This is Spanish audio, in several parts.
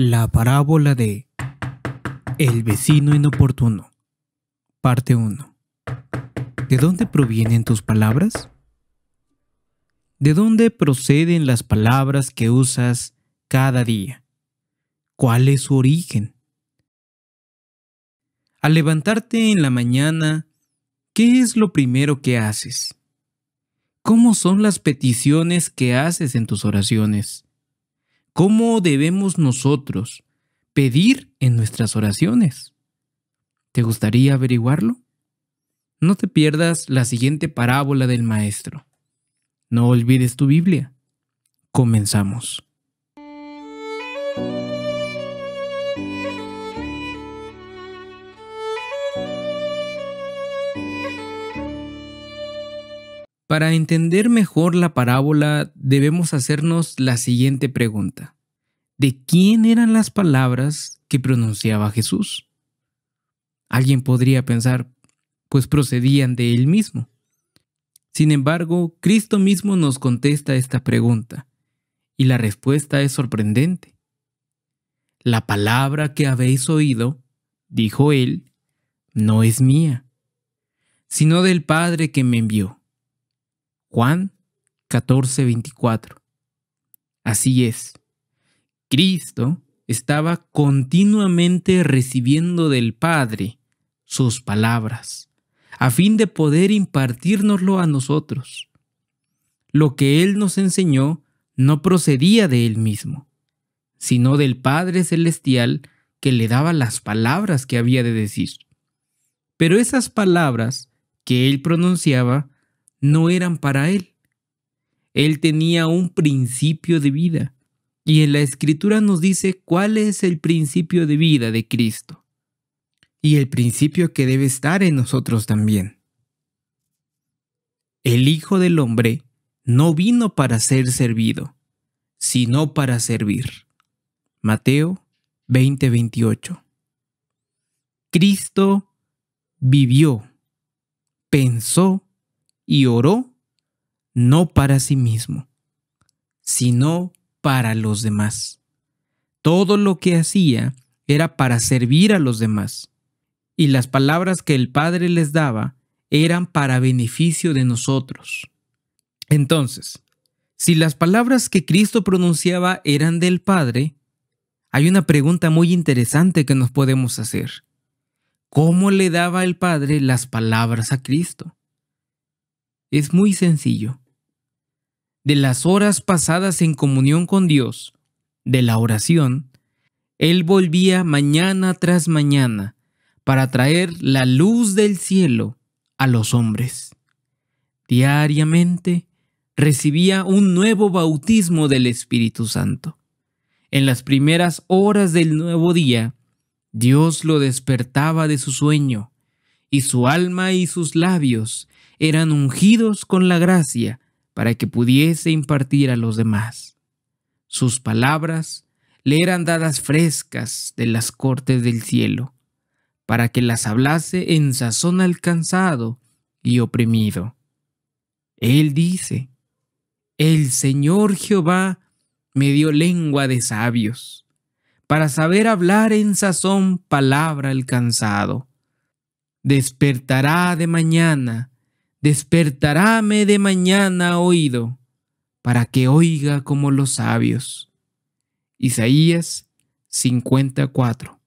La parábola de El vecino inoportuno. Parte 1. ¿De dónde provienen tus palabras? ¿De dónde proceden las palabras que usas cada día? ¿Cuál es su origen? Al levantarte en la mañana, ¿qué es lo primero que haces? ¿Cómo son las peticiones que haces en tus oraciones? ¿Cómo debemos nosotros pedir en nuestras oraciones? ¿Te gustaría averiguarlo? No te pierdas la siguiente parábola del Maestro. No olvides tu Biblia. Comenzamos. Para entender mejor la parábola debemos hacernos la siguiente pregunta. ¿De quién eran las palabras que pronunciaba Jesús? Alguien podría pensar, pues procedían de él mismo. Sin embargo, Cristo mismo nos contesta esta pregunta, y la respuesta es sorprendente. La palabra que habéis oído, dijo él, no es mía, sino del Padre que me envió. Juan 14:24. Así es. Cristo estaba continuamente recibiendo del Padre sus palabras, a fin de poder impartirnoslo a nosotros. Lo que Él nos enseñó no procedía de Él mismo, sino del Padre Celestial que le daba las palabras que había de decir. Pero esas palabras que Él pronunciaba no eran para él. Él tenía un principio de vida. Y en la escritura nos dice cuál es el principio de vida de Cristo. Y el principio que debe estar en nosotros también. El Hijo del Hombre no vino para ser servido, sino para servir. Mateo 20:28. Cristo vivió, pensó y oró no para sí mismo, sino para los demás. Todo lo que hacía era para servir a los demás, y las palabras que el Padre les daba eran para beneficio de nosotros. Entonces, si las palabras que Cristo pronunciaba eran del Padre, hay una pregunta muy interesante que nos podemos hacer. ¿Cómo le daba el Padre las palabras a Cristo? es muy sencillo. De las horas pasadas en comunión con Dios, de la oración, Él volvía mañana tras mañana para traer la luz del cielo a los hombres. Diariamente recibía un nuevo bautismo del Espíritu Santo. En las primeras horas del nuevo día, Dios lo despertaba de su sueño, y su alma y sus labios eran ungidos con la gracia para que pudiese impartir a los demás. Sus palabras le eran dadas frescas de las cortes del cielo, para que las hablase en sazón alcanzado y oprimido. Él dice, El Señor Jehová me dio lengua de sabios, para saber hablar en sazón palabra alcanzado. Despertará de mañana despertaráme de mañana oído, para que oiga como los sabios. Isaías 54.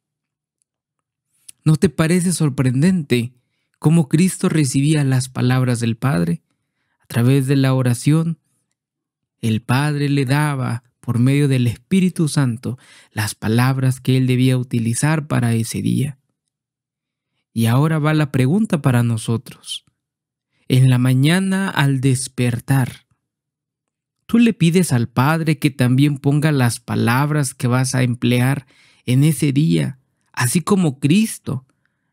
¿No te parece sorprendente cómo Cristo recibía las palabras del Padre? A través de la oración, el Padre le daba, por medio del Espíritu Santo, las palabras que él debía utilizar para ese día. Y ahora va la pregunta para nosotros en la mañana al despertar. Tú le pides al Padre que también ponga las palabras que vas a emplear en ese día, así como Cristo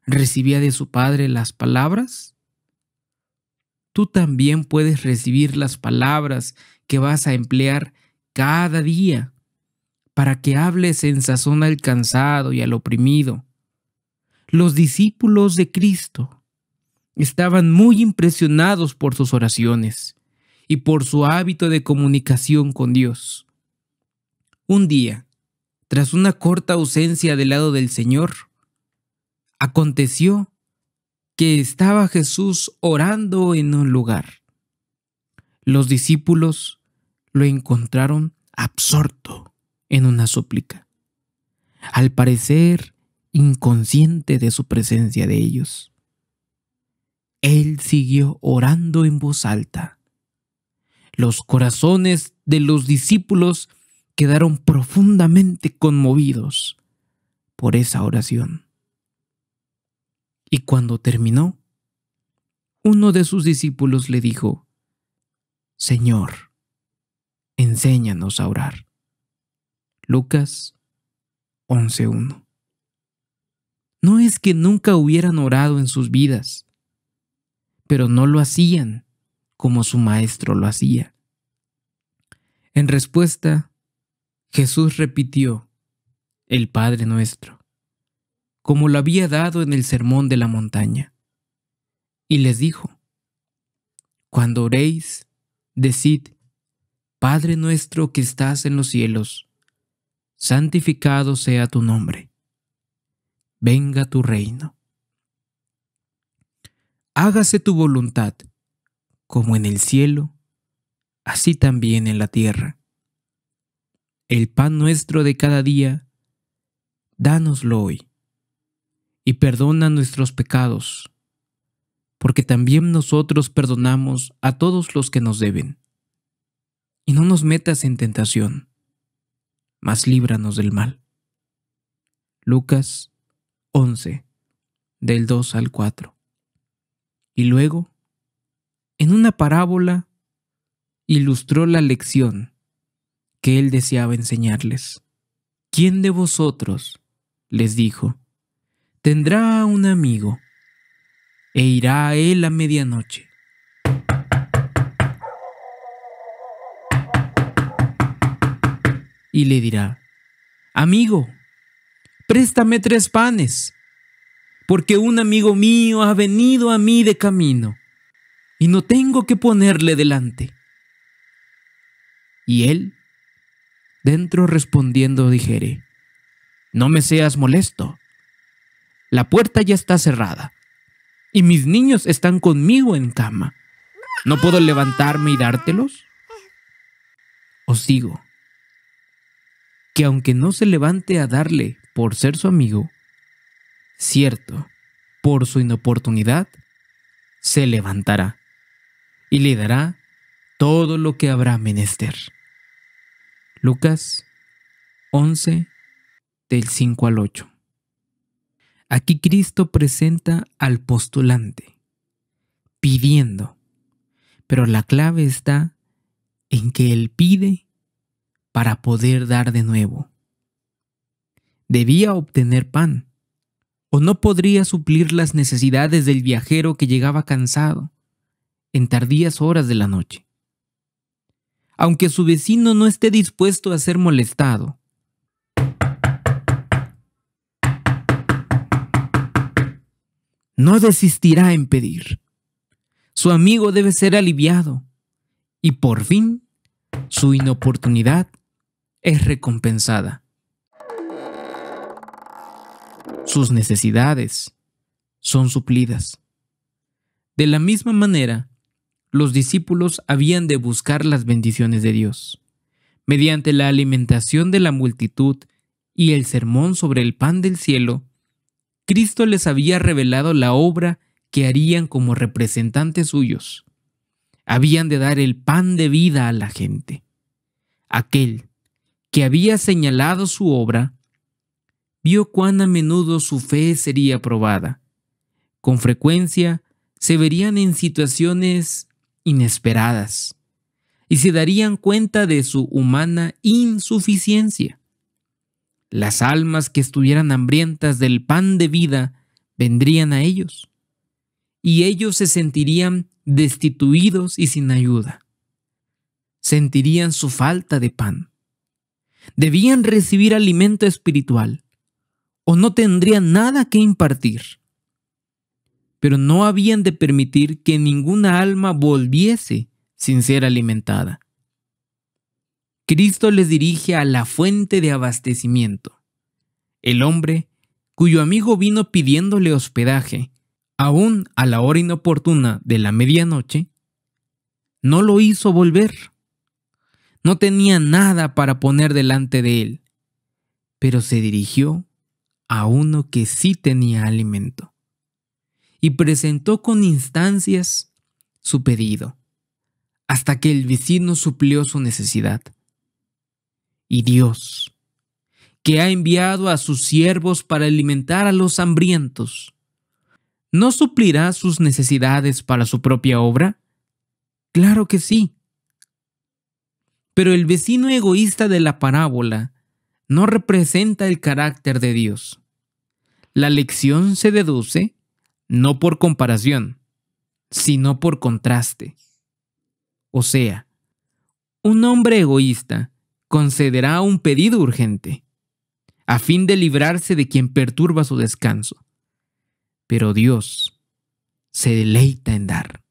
recibía de su Padre las palabras. Tú también puedes recibir las palabras que vas a emplear cada día para que hables en sazón al cansado y al oprimido. Los discípulos de Cristo estaban muy impresionados por sus oraciones y por su hábito de comunicación con Dios. Un día, tras una corta ausencia del lado del Señor, aconteció que estaba Jesús orando en un lugar. Los discípulos lo encontraron absorto en una súplica, al parecer inconsciente de su presencia de ellos. Él siguió orando en voz alta. Los corazones de los discípulos quedaron profundamente conmovidos por esa oración. Y cuando terminó, uno de sus discípulos le dijo, Señor, enséñanos a orar. Lucas 11.1. No es que nunca hubieran orado en sus vidas, pero no lo hacían como su maestro lo hacía. En respuesta, Jesús repitió el Padre nuestro, como lo había dado en el sermón de la montaña, y les dijo, Cuando oréis, decid, Padre nuestro que estás en los cielos, santificado sea tu nombre, venga tu reino hágase tu voluntad, como en el cielo, así también en la tierra. El pan nuestro de cada día, dánoslo hoy, y perdona nuestros pecados, porque también nosotros perdonamos a todos los que nos deben. Y no nos metas en tentación, mas líbranos del mal. Lucas 11, del 2 al 4. Y luego, en una parábola, ilustró la lección que él deseaba enseñarles. ¿Quién de vosotros, les dijo, tendrá un amigo e irá a él a medianoche? Y le dirá, amigo, préstame tres panes porque un amigo mío ha venido a mí de camino, y no tengo que ponerle delante. Y él, dentro respondiendo, dijere, No me seas molesto, la puerta ya está cerrada, y mis niños están conmigo en cama. ¿No puedo levantarme y dártelos? Os digo, que aunque no se levante a darle por ser su amigo, cierto, por su inoportunidad, se levantará y le dará todo lo que habrá menester. Lucas 11 del 5 al 8. Aquí Cristo presenta al postulante, pidiendo, pero la clave está en que Él pide para poder dar de nuevo. Debía obtener pan, o no podría suplir las necesidades del viajero que llegaba cansado, en tardías horas de la noche. Aunque su vecino no esté dispuesto a ser molestado, no desistirá en pedir. Su amigo debe ser aliviado y por fin su inoportunidad es recompensada sus necesidades son suplidas. De la misma manera, los discípulos habían de buscar las bendiciones de Dios, mediante la alimentación de la multitud y el sermón sobre el pan del cielo, Cristo les había revelado la obra que harían como representantes suyos. Habían de dar el pan de vida a la gente. Aquel que había señalado su obra vio cuán a menudo su fe sería probada. Con frecuencia se verían en situaciones inesperadas y se darían cuenta de su humana insuficiencia. Las almas que estuvieran hambrientas del pan de vida vendrían a ellos y ellos se sentirían destituidos y sin ayuda. Sentirían su falta de pan. Debían recibir alimento espiritual o no tendría nada que impartir. Pero no habían de permitir que ninguna alma volviese sin ser alimentada. Cristo les dirige a la fuente de abastecimiento. El hombre, cuyo amigo vino pidiéndole hospedaje, aún a la hora inoportuna de la medianoche, no lo hizo volver. No tenía nada para poner delante de él, pero se dirigió a uno que sí tenía alimento, y presentó con instancias su pedido, hasta que el vecino suplió su necesidad. Y Dios, que ha enviado a sus siervos para alimentar a los hambrientos, ¿no suplirá sus necesidades para su propia obra? Claro que sí. Pero el vecino egoísta de la parábola no representa el carácter de Dios. La lección se deduce no por comparación, sino por contraste. O sea, un hombre egoísta concederá un pedido urgente, a fin de librarse de quien perturba su descanso. Pero Dios se deleita en dar.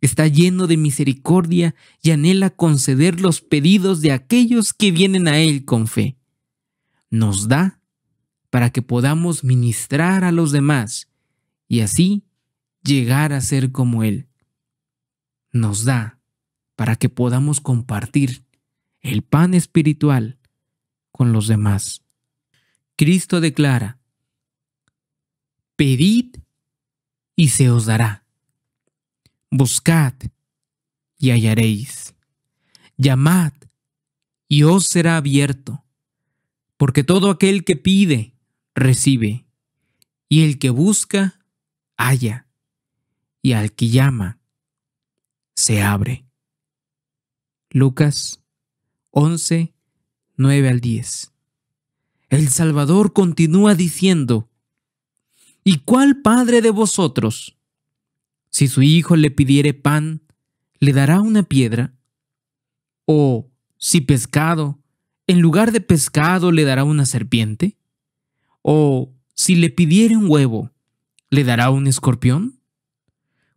Está lleno de misericordia y anhela conceder los pedidos de aquellos que vienen a Él con fe nos da para que podamos ministrar a los demás y así llegar a ser como Él. Nos da para que podamos compartir el pan espiritual con los demás. Cristo declara, pedid y se os dará, buscad y hallaréis, llamad y os será abierto porque todo aquel que pide, recibe, y el que busca, halla, y al que llama, se abre. Lucas 11, 9 al 10. El Salvador continúa diciendo, ¿Y cuál padre de vosotros? Si su hijo le pidiere pan, ¿le dará una piedra? ¿O si pescado, en lugar de pescado le dará una serpiente? ¿O si le pidiere un huevo, le dará un escorpión?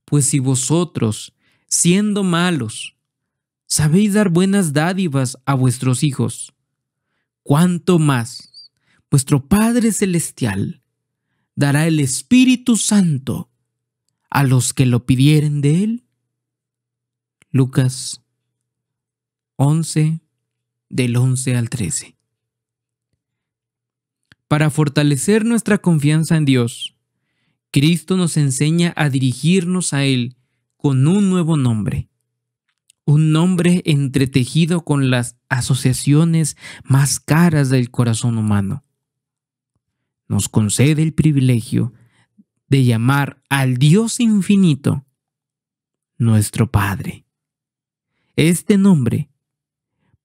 Pues si vosotros, siendo malos, sabéis dar buenas dádivas a vuestros hijos, cuánto más vuestro Padre Celestial dará el Espíritu Santo a los que lo pidieren de él. Lucas 11, del 11 al 13. Para fortalecer nuestra confianza en Dios, Cristo nos enseña a dirigirnos a Él con un nuevo nombre, un nombre entretejido con las asociaciones más caras del corazón humano. Nos concede el privilegio de llamar al Dios infinito nuestro Padre. Este nombre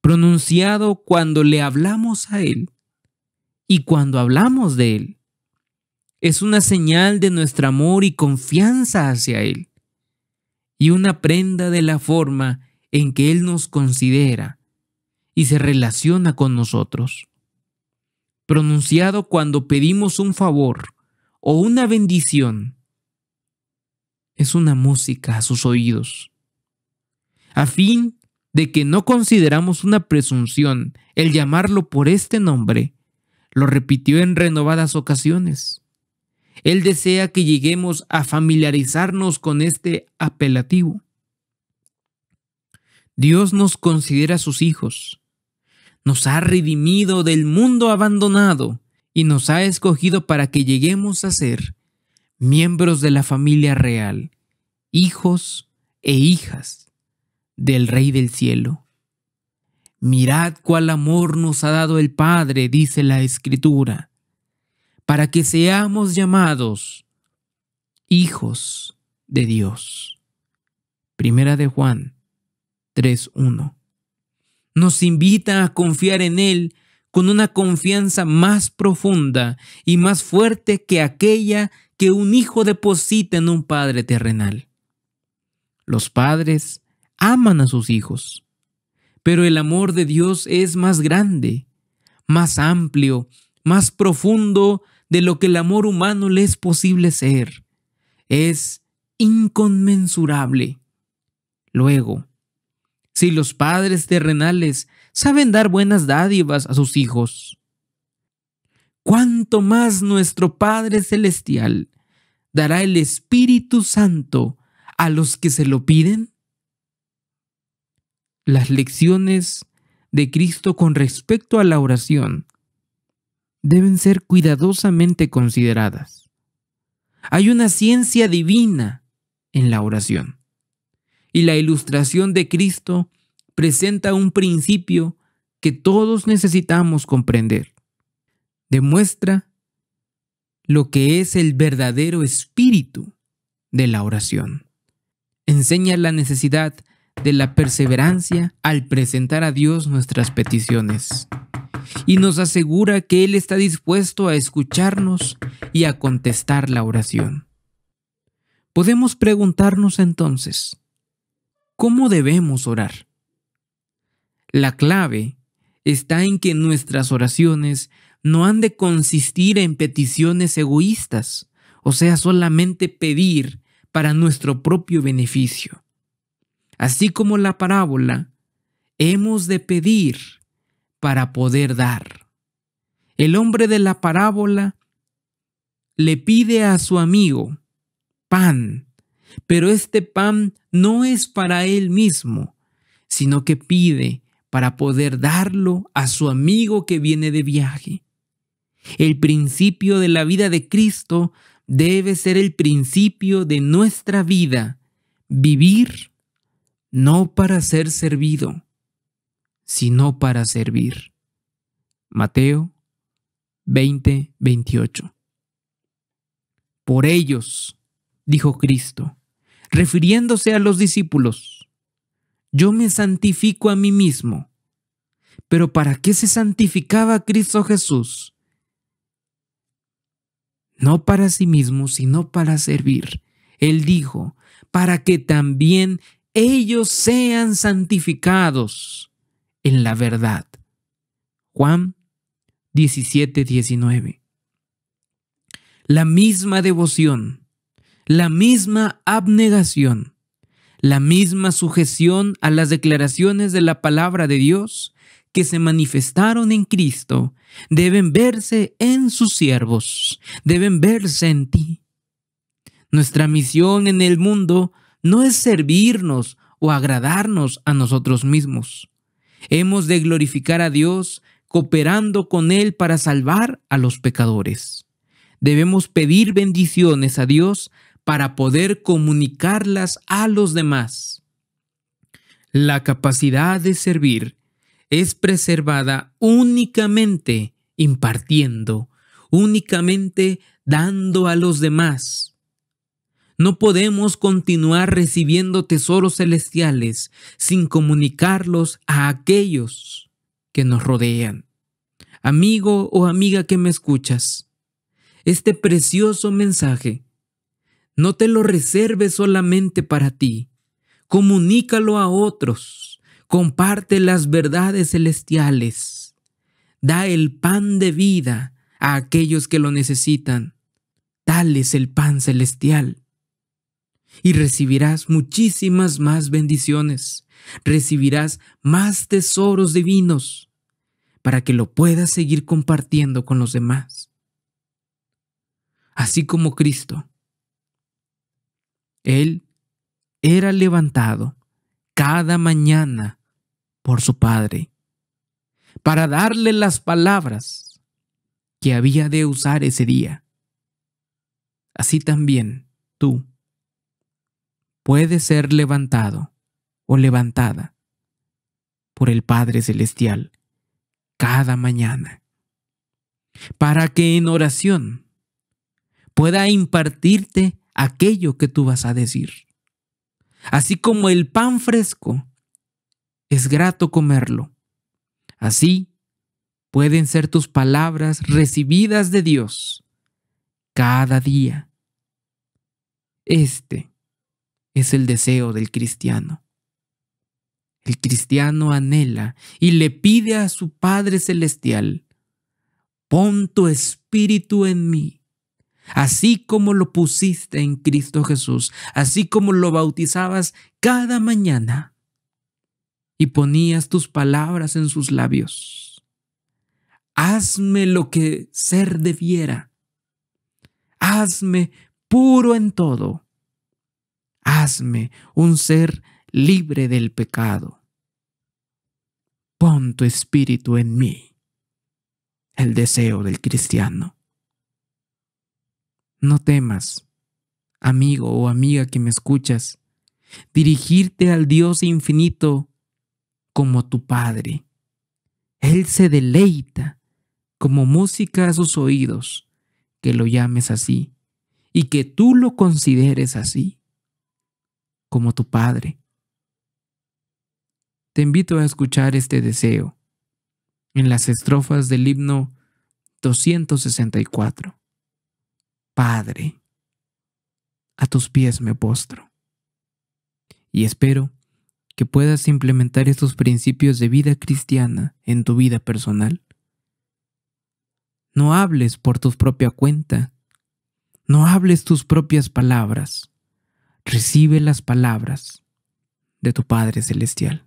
pronunciado cuando le hablamos a Él y cuando hablamos de Él. Es una señal de nuestro amor y confianza hacia Él y una prenda de la forma en que Él nos considera y se relaciona con nosotros. Pronunciado cuando pedimos un favor o una bendición, es una música a sus oídos, a fin de que no consideramos una presunción el llamarlo por este nombre, lo repitió en renovadas ocasiones. Él desea que lleguemos a familiarizarnos con este apelativo. Dios nos considera sus hijos, nos ha redimido del mundo abandonado y nos ha escogido para que lleguemos a ser miembros de la familia real, hijos e hijas del Rey del Cielo. Mirad cuál amor nos ha dado el Padre, dice la Escritura, para que seamos llamados hijos de Dios. Primera de Juan 3.1. Nos invita a confiar en Él con una confianza más profunda y más fuerte que aquella que un hijo deposita en un Padre terrenal. Los padres aman a sus hijos. Pero el amor de Dios es más grande, más amplio, más profundo de lo que el amor humano le es posible ser. Es inconmensurable. Luego, si los padres terrenales saben dar buenas dádivas a sus hijos, cuánto más nuestro Padre Celestial dará el Espíritu Santo a los que se lo piden? las lecciones de Cristo con respecto a la oración deben ser cuidadosamente consideradas. Hay una ciencia divina en la oración y la ilustración de Cristo presenta un principio que todos necesitamos comprender. Demuestra lo que es el verdadero espíritu de la oración. Enseña la necesidad de la perseverancia al presentar a Dios nuestras peticiones. Y nos asegura que Él está dispuesto a escucharnos y a contestar la oración. Podemos preguntarnos entonces, ¿cómo debemos orar? La clave está en que nuestras oraciones no han de consistir en peticiones egoístas, o sea, solamente pedir para nuestro propio beneficio, así como la parábola, hemos de pedir para poder dar. El hombre de la parábola le pide a su amigo pan, pero este pan no es para él mismo, sino que pide para poder darlo a su amigo que viene de viaje. El principio de la vida de Cristo debe ser el principio de nuestra vida, vivir no para ser servido, sino para servir. Mateo 20, 28. Por ellos, dijo Cristo, refiriéndose a los discípulos, yo me santifico a mí mismo. Pero ¿para qué se santificaba Cristo Jesús? No para sí mismo, sino para servir. Él dijo, para que también ellos sean santificados en la verdad. Juan 17, 19. La misma devoción, la misma abnegación, la misma sujeción a las declaraciones de la palabra de Dios que se manifestaron en Cristo deben verse en sus siervos, deben verse en ti. Nuestra misión en el mundo no es servirnos o agradarnos a nosotros mismos. Hemos de glorificar a Dios cooperando con Él para salvar a los pecadores. Debemos pedir bendiciones a Dios para poder comunicarlas a los demás. La capacidad de servir es preservada únicamente impartiendo, únicamente dando a los demás, no podemos continuar recibiendo tesoros celestiales sin comunicarlos a aquellos que nos rodean. Amigo o amiga que me escuchas, este precioso mensaje, no te lo reserves solamente para ti, comunícalo a otros, comparte las verdades celestiales, da el pan de vida a aquellos que lo necesitan. Tal es el pan celestial y recibirás muchísimas más bendiciones, recibirás más tesoros divinos para que lo puedas seguir compartiendo con los demás. Así como Cristo. Él era levantado cada mañana por su Padre para darle las palabras que había de usar ese día. Así también tú puede ser levantado o levantada por el Padre Celestial cada mañana, para que en oración pueda impartirte aquello que tú vas a decir. Así como el pan fresco es grato comerlo, así pueden ser tus palabras recibidas de Dios cada día. Este es el deseo del cristiano. El cristiano anhela y le pide a su Padre Celestial, pon tu espíritu en mí, así como lo pusiste en Cristo Jesús, así como lo bautizabas cada mañana y ponías tus palabras en sus labios. Hazme lo que ser debiera. Hazme puro en todo hazme un ser libre del pecado. Pon tu espíritu en mí, el deseo del cristiano. No temas, amigo o amiga que me escuchas, dirigirte al Dios infinito como tu Padre. Él se deleita como música a sus oídos, que lo llames así y que tú lo consideres así como tu Padre. Te invito a escuchar este deseo en las estrofas del himno 264. Padre, a tus pies me postro. Y espero que puedas implementar estos principios de vida cristiana en tu vida personal. No hables por tu propia cuenta. No hables tus propias palabras recibe las palabras de tu Padre Celestial.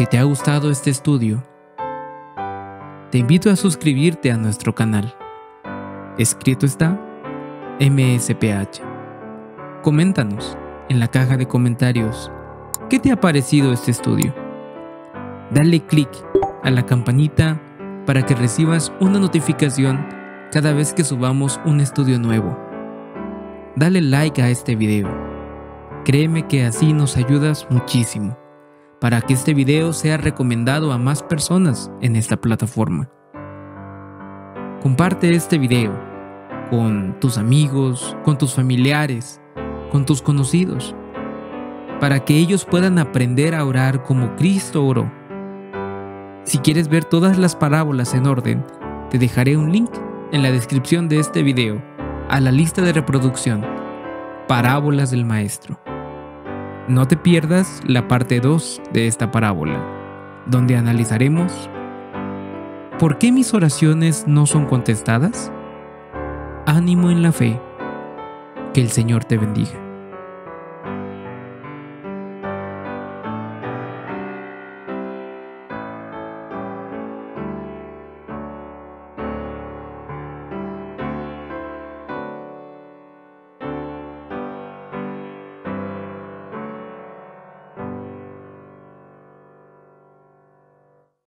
Si te ha gustado este estudio, te invito a suscribirte a nuestro canal. Escrito está MSPH. Coméntanos en la caja de comentarios qué te ha parecido este estudio. Dale clic a la campanita para que recibas una notificación cada vez que subamos un estudio nuevo. Dale like a este video. Créeme que así nos ayudas muchísimo para que este video sea recomendado a más personas en esta plataforma. Comparte este video con tus amigos, con tus familiares, con tus conocidos, para que ellos puedan aprender a orar como Cristo oró. Si quieres ver todas las parábolas en orden, te dejaré un link en la descripción de este video a la lista de reproducción Parábolas del Maestro. No te pierdas la parte 2 de esta parábola, donde analizaremos ¿Por qué mis oraciones no son contestadas? Ánimo en la fe. Que el Señor te bendiga.